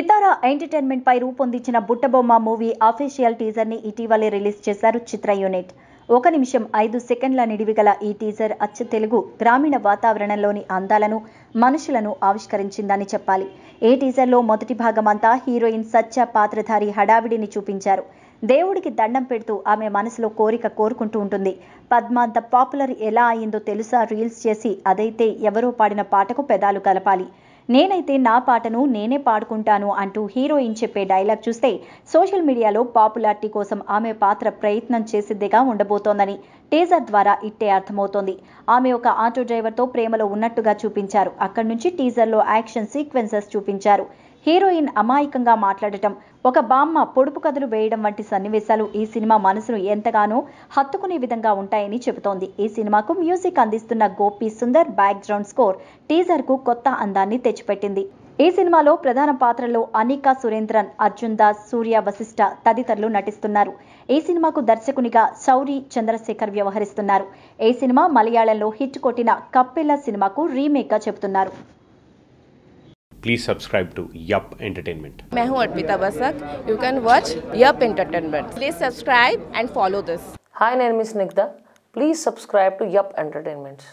సితారా entertainment పై రూపొందించిన బుట్టబొమ్మ movie official teaser ని ఇటీవలే రిలీజ్ చేశారు చిత్ర యూనిట్ ఒక నిమిషం ఐదు సెకండ్ల గల ఈ టీజర్ అచ్చ తెలుగు గ్రామీణ వాతావరణంలోని అందాలను మనుషులను ఆవిష్కరించిందని చెప్పాలి ఈ టీజర్లో మొదటి భాగమంతా హీరోయిన్ సత్య పాత్రధారి హడావిడిని చూపించారు దేవుడికి దండం పెడుతూ ఆమె మనసులో కోరిక కోరుకుంటూ ఉంటుంది పద్మ అంత పాపులర్ ఎలా అయిందో తెలుసా రీల్స్ చేసి అదైతే ఎవరో పాడిన పాటకు పెదాలు కలపాలి నేనైతే నా పాటను నేనే పాడుకుంటాను అంటూ హీరోయిన్ చెప్పే డైలాగ్ చూస్తే సోషల్ మీడియాలో పాపులారిటీ కోసం ఆమె పాత్ర ప్రయత్నం చేసిద్దిగా ఉండబోతోందని టీజర్ ద్వారా ఇట్టే అర్థమవుతోంది ఆమె ఒక ఆటో డ్రైవర్తో ప్రేమలో ఉన్నట్టుగా చూపించారు అక్కడి నుంచి టీజర్లో యాక్షన్ సీక్వెన్సెస్ చూపించారు హీరోయిన్ అమాయకంగా మాట్లాడటం ఒక బామ్మ పొడుపు కథలు వేయడం వంటి సన్నివేశాలు ఈ సినిమా మనసును ఎంతగానో హత్తుకునే విధంగా ఉంటాయని చెబుతోంది ఈ సినిమాకు మ్యూజిక్ అందిస్తున్న Gopi Sundar background score teaser కు కొత్త అందాన్ని తెచ్చిపెట్టింది ఈ సినిమాలో ప్రధాన పాత్రలో అనికా సురేంద్రన్ అర్జున్ దాస్ సూర్య వశిష్ట తదితరులు నటిస్తున్నారు ఈ సినిమాకు దర్శకునిగా శౌరి చంద్రశేఖర్ వ్యవహరిస్తున్నారు ఈ సినిమా మలయాళంలో హిట్ కొట్టిన కప్పెల్ల సినిమాకు గా చెబుతున్నారు please subscribe to Yup Entertainment. am हूँ Arpita Basak. You can watch Yup Entertainment. Please subscribe and follow this. Hi, my name is Nigda. Please subscribe to Yup Entertainment.